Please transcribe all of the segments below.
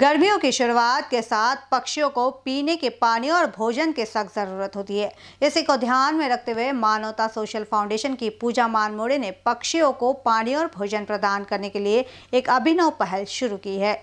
गर्मियों की शुरुआत के साथ पक्षियों को पीने के पानी और भोजन के सख्त ज़रूरत होती है इसी को ध्यान में रखते हुए मानवता सोशल फाउंडेशन की पूजा मानमोड़े ने पक्षियों को पानी और भोजन प्रदान करने के लिए एक अभिनव पहल शुरू की है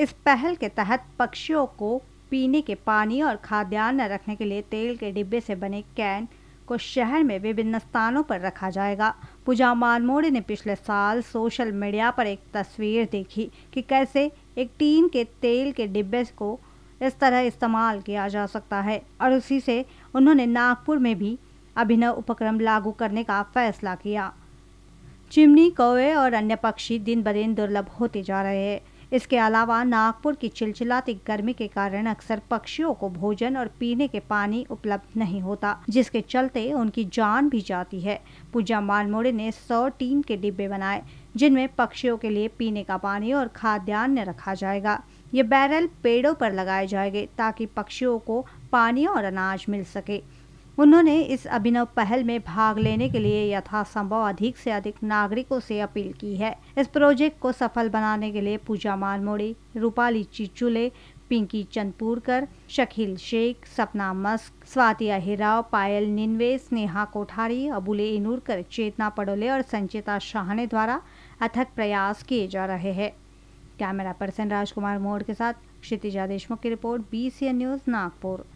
इस पहल के तहत पक्षियों को पीने के पानी और खाद्यान्न रखने के लिए तेल के डिब्बे से बने कैन को शहर में विभिन्न स्थानों पर रखा जाएगा पूजा मानमोड़े ने पिछले साल सोशल मीडिया पर एक तस्वीर देखी कि कैसे एक टीन के तेल के डिब्बे को इस तरह इस्तेमाल किया जा सकता है और उसी से उन्होंने नागपुर में भी अभिनव उपक्रम लागू करने का फैसला किया चिमनी कौए और अन्य पक्षी दिन ब दिन दुर्लभ होते जा रहे हैं इसके अलावा नागपुर की चिलचिलाती गर्मी के कारण अक्सर पक्षियों को भोजन और पीने के पानी उपलब्ध नहीं होता जिसके चलते उनकी जान भी जाती है पूजा मालमोड़े ने सौ टीम के डिब्बे बनाए जिनमें पक्षियों के लिए पीने का पानी और खाद्यान्न रखा जाएगा ये बैरल पेड़ों पर लगाए जाएंगे ताकि पक्षियों को पानी और अनाज मिल सके उन्होंने इस अभिनव पहल में भाग लेने के लिए यथासंभव अधिक से अधिक नागरिकों से अपील की है इस प्रोजेक्ट को सफल बनाने के लिए पूजा मालमोड़ी रूपाली चिचुले पिंकी चंदपुरकर शकील शेख सपना मस्क स्वाति अहिराव पायल निन्वे स्नेहा कोठारी अबुले इनूरकर चेतना पडोले और संचिता शाहने द्वारा अथक प्रयास किए जा रहे हैं कैमरा पर्सन राजकुमार मोड़ के साथ क्षितिजा देशमुख की रिपोर्ट बी न्यूज़ नागपुर